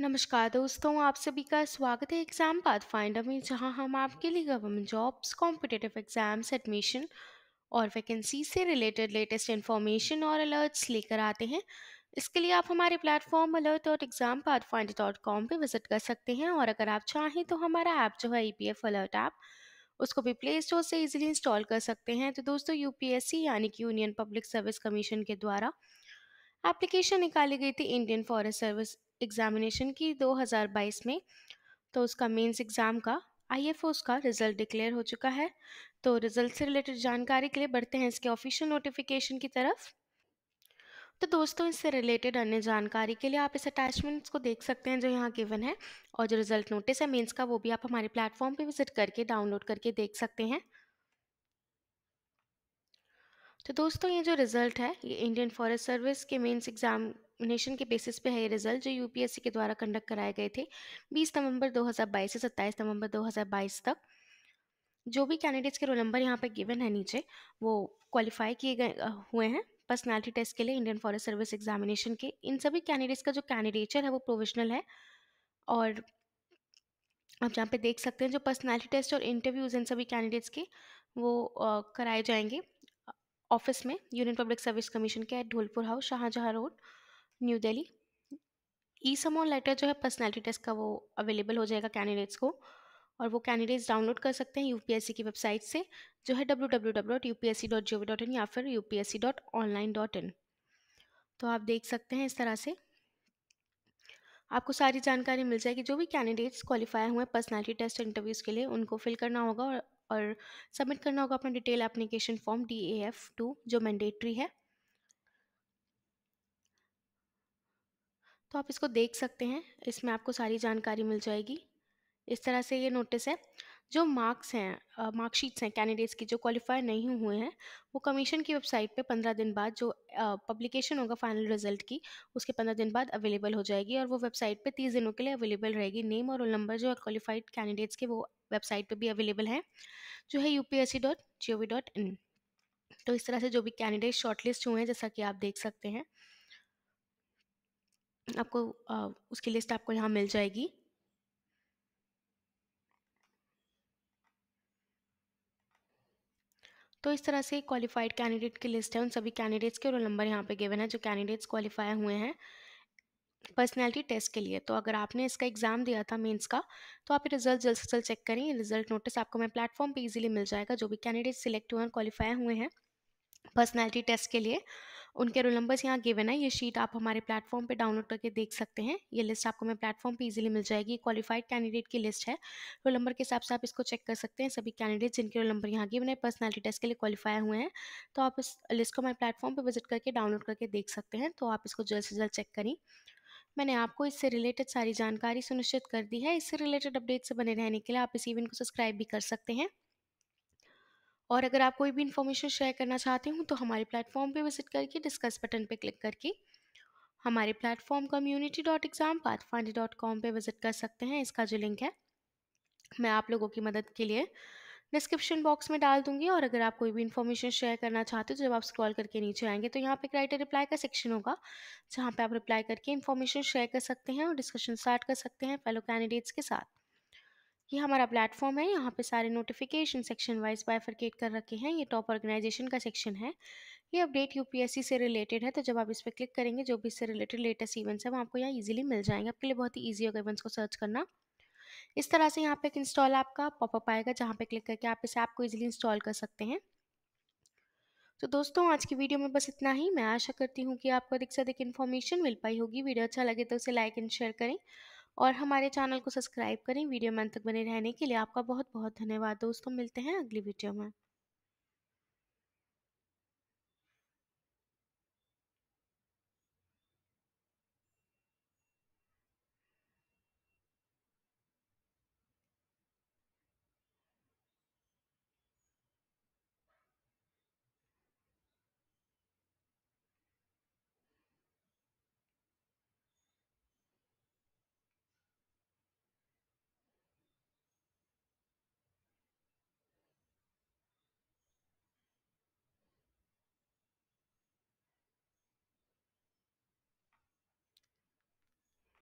नमस्कार दोस्तों आप सभी का स्वागत है एग्ज़ाम पाथ फाइंडर में जहां हम आपके लिए government jobs competitive exams admission और वैकेंसी से रिलेटेड लेटेस्ट इन्फॉर्मेशन और अलर्ट्स लेकर आते हैं इसके लिए आप हमारे platform alert dot exam path finder dot com पर विजिट कर सकते हैं और अगर आप चाहें तो हमारा ऐप जो है E P F alert app उसको भी प्ले स्टोर से ईजिली इंस्टॉल कर सकते हैं तो दोस्तों यू पी एस सी यानी कि यूनियन पब्लिक सर्विस कमीशन के द्वारा एप्लीकेशन निकाली गई थी इंडियन फॉरेस्ट सर्विस एग्ज़ामिनेशन की 2022 में तो उसका मेंस एग्ज़ाम का आई एफ उसका रिज़ल्ट डिक्लेयर हो चुका है तो रिज़ल्ट से रिलेटेड जानकारी के लिए बढ़ते हैं इसके ऑफिशियल नोटिफिकेशन की तरफ तो दोस्तों इससे रिलेटेड अन्य जानकारी के लिए आप इस अटैचमेंट्स को देख सकते हैं जो यहाँ गिवन है और जो रिज़ल्ट नोटिस है मेंस का वो भी आप हमारे प्लेटफॉर्म पे विजिट करके डाउनलोड करके देख सकते हैं तो दोस्तों ये जो रिज़ल्ट है ये इंडियन फॉरेस्ट सर्विस के मेंस एग्ज़ाम एग्जामिनेशन के बेसिस पे है ये रिजल्ट जो यूपीएससी के द्वारा कंडक्ट कराए गए थे 20 नवंबर 2022 से 27 नवंबर 2022 तक जो भी कैंडिडेट्स के रोल नंबर यहाँ पे गिवन है नीचे वो क्वालिफाई किए गए हुए हैं पर्सनैलिटी टेस्ट के लिए इंडियन फॉरेस्ट सर्विस एग्जामिनेशन के इन सभी कैंडिडेट्स का जो कैंडिडेचर है वो प्रोविजनल है और आप जहाँ पे देख सकते हैं जो पर्सनैलिटी टेस्ट और इंटरव्यूज़ इन सभी कैंडिडेट्स के वो कराए जाएंगे ऑफिस में यूनियन पब्लिक सर्विस कमीशन के at Dholpur house Shahjahan road New Delhi e summon letter जो है पर्सनैलिटी टेस्ट का वो अवेलेबल हो जाएगा कैंडिडेट्स को और वो कैंडिडेट्स डाउनलोड कर सकते हैं यू की वेबसाइट से जो है W W dot dot G in या फिर U P S C dot online dot in तो आप देख सकते हैं इस तरह से आपको सारी जानकारी मिल जाएगी जो भी कैंडिडेट्स क्वालिफाई हुए हैं पर्सनैलिटी टेस्ट इंटरव्यूज़ के लिए उनको फिल करना होगा और और सबमिट करना होगा अपना detail application form D A F two जो मैंडेटरी है तो आप इसको देख सकते हैं इसमें आपको सारी जानकारी मिल जाएगी इस तरह से ये नोटिस है जो मार्क्स हैं मार्कशीट्स हैं कैंडिडेट्स की जो क्वालिफाई नहीं हुए हैं वो कमीशन की वेबसाइट पे पंद्रह दिन बाद जो पब्लिकेशन होगा फाइनल रिजल्ट की उसके पंद्रह दिन बाद अवेलेबल हो जाएगी और वो वेबसाइट पे तीस दिनों के लिए अवेलेबल रहेगी नेम और रोल नंबर जो क्वालिफाइड कैंडिडेट्स के वो वेबसाइट पर भी अवेलेबल हैं जो है यू तो इस तरह से जो भी कैंडिडेट्स शॉर्टलिस्ट हुए हैं जैसा कि आप देख सकते हैं आपको आ, उसकी लिस्ट आपको यहाँ मिल जाएगी तो इस तरह से क्वालिफाइड कैंडिडेट की लिस्ट है उन सभी कैंडिडेट्स के रोल नंबर यहाँ पे गिवन है जो कैंडिडेट्स क्वालिफाई हुए हैं पर्सनैलिटी टेस्ट के लिए तो अगर आपने इसका एग्ज़ाम दिया था मेंस का तो आप रिजल्ट जल्द से जल्द चेक करें रिजल्ट नोटिस आपको मैं प्लेटफॉर्म पे इजीली मिल जाएगा जो भी कैंडिडेट सिलेक्ट हुए हैं क्वालिफाई हुए हैं पर्सनैलिटी टेस्ट के लिए उनके रोल नंबर्स यहाँ गिवन है ये शीट आप हमारे प्लेटफॉर्म पे डाउनलोड करके देख सकते हैं ये लिस्ट आपको मैं प्लेटफॉर्म पे इजीली मिल जाएगी क्वालिफाइड कैंडिडेट की लिस्ट है रोल नंबर के हिसाब से आप इसको चेक कर सकते हैं सभी कैंडिडेट जिनके रोल नंबर यहाँ गिवन है पर्सनैलिटी टेस्ट के लिए क्वालिफाई हुए हैं तो आप इस लिस्ट को हमारे प्लेटफॉर्म पर विजिट करके डाउनलोड करके देख सकते हैं तो आप इसको जल्द से जल्द चेक करें मैंने आपको इससे रिलेटेड सारी जानकारी सुनिश्चित कर दी है इससे रिलेटेड अपडेट्स से बने रहने के लिए आप इस इवेंट को सब्सक्राइब भी कर सकते हैं और अगर आप कोई भी इन्फॉर्मेशन शेयर करना चाहते हो तो हमारे प्लेटफॉर्म पे विजिट करके डिस्कस बटन पे क्लिक करके हमारे platform community dot exam path find dot com पर विजिट कर सकते हैं इसका जो लिंक है मैं आप लोगों की मदद के लिए डिस्क्रिप्शन बॉक्स में डाल दूंगी और अगर आप कोई भी इन्फॉर्मेशन शेयर करना चाहते हो जब आप स्क्रॉल करके नीचे आएंगे तो यहाँ पे एक राइटर रिप्लाई का सेक्शन होगा जहाँ पे आप रिप्लाई करके इन्फॉर्मेशन शेयर कर सकते हैं और डिस्कशन स्टार्ट कर सकते हैं फेलो कैंडिडेट्स के साथ ये हमारा प्लेटफॉर्म है यहाँ पे सारे नोटिफिकेशन सेक्शन वाइज बाइफरकेट कर रखे हैं ये टॉप ऑर्गेनाइजेशन का सेक्शन है ये अपडेट यूपीएससी से रिलेटेड है तो जब आप इस पर क्लिक करेंगे जो भी इससे रिलेटेड लेटेस्ट इवेंट्स हैं वो आपको यहाँ ईजिली मिल जाएंगे आपके लिए बहुत ही ईजी होगा इवेंट्स को सर्च करना इस तरह से यहाँ पे एक इंस्टॉल आपका पॉपअप आएगा जहाँ पे क्लिक करके आप इस ऐप को ईजिली इंस्टॉल कर सकते हैं तो दोस्तों आज की वीडियो में बस इतना ही मैं आशा करती हूँ कि आपको अधिक से अधिक इन्फॉर्मेशन मिल पाई होगी वीडियो अच्छा लगे तो उसे लाइक एंड शेयर करें और हमारे चैनल को सब्सक्राइब करें वीडियो में अंत तक बने रहने के लिए आपका बहुत बहुत धन्यवाद दोस्तों मिलते हैं अगली वीडियो में